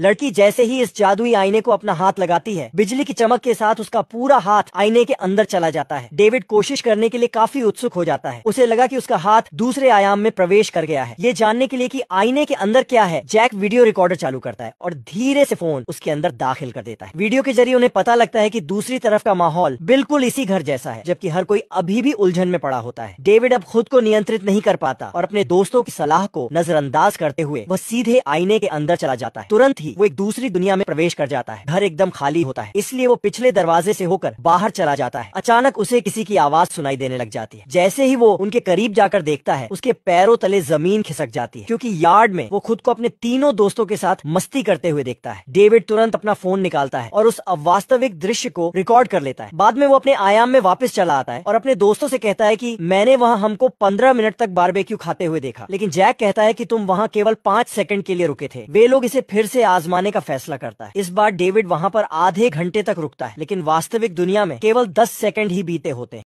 लड़की जैसे ही इस जादुई आईने को अपना हाथ लगाती है बिजली की चमक के साथ उसका पूरा हाथ आईने के अंदर चला जाता है डेविड कोशिश करने के लिए काफी उत्सुक हो जाता है उसे लगा कि उसका हाथ दूसरे आयाम में प्रवेश कर गया है ये जानने के लिए कि आईने के अंदर क्या है जैक वीडियो रिकॉर्डर चालू करता है और धीरे से फोन उसके अंदर दाखिल कर देता है वीडियो के जरिए उन्हें पता लगता है की दूसरी तरफ का माहौल बिल्कुल इसी घर जैसा है जबकि हर कोई अभी भी उलझन में पड़ा होता है डेविड अब खुद को नियंत्रित नहीं कर पाता और अपने दोस्तों की सलाह को नजरअंदाज करते हुए वह सीधे आईने के अंदर चला जाता है तुरंत ही ही वो एक दूसरी दुनिया में प्रवेश कर जाता है घर एकदम खाली होता है इसलिए वो पिछले दरवाजे से होकर बाहर चला जाता है अचानक उसे किसी की आवाज सुनाई देने लग जाती है जैसे ही वो उनके करीब जाकर देखता है उसके पैरों तले जमीन खिसक जाती है क्योंकि यार्ड में वो खुद को अपने तीनों दोस्तों के साथ मस्ती करते हुए देखता है डेविड तुरंत अपना फोन निकालता है और उस अवास्तविक दृश्य को रिकॉर्ड कर लेता है बाद में वो अपने आयाम में वापस चला आता है और अपने दोस्तों से कहता है की मैंने वहाँ हमको पंद्रह मिनट तक बारबेक्यू खाते हुए देखा लेकिन जैक कहता है की तुम वहाँ केवल पांच सेकंड के लिए रुके थे वे लोग इसे फिर से आ आजमाने का फैसला करता है इस बार डेविड वहाँ पर आधे घंटे तक रुकता है लेकिन वास्तविक दुनिया में केवल दस सेकंड ही बीते होते हैं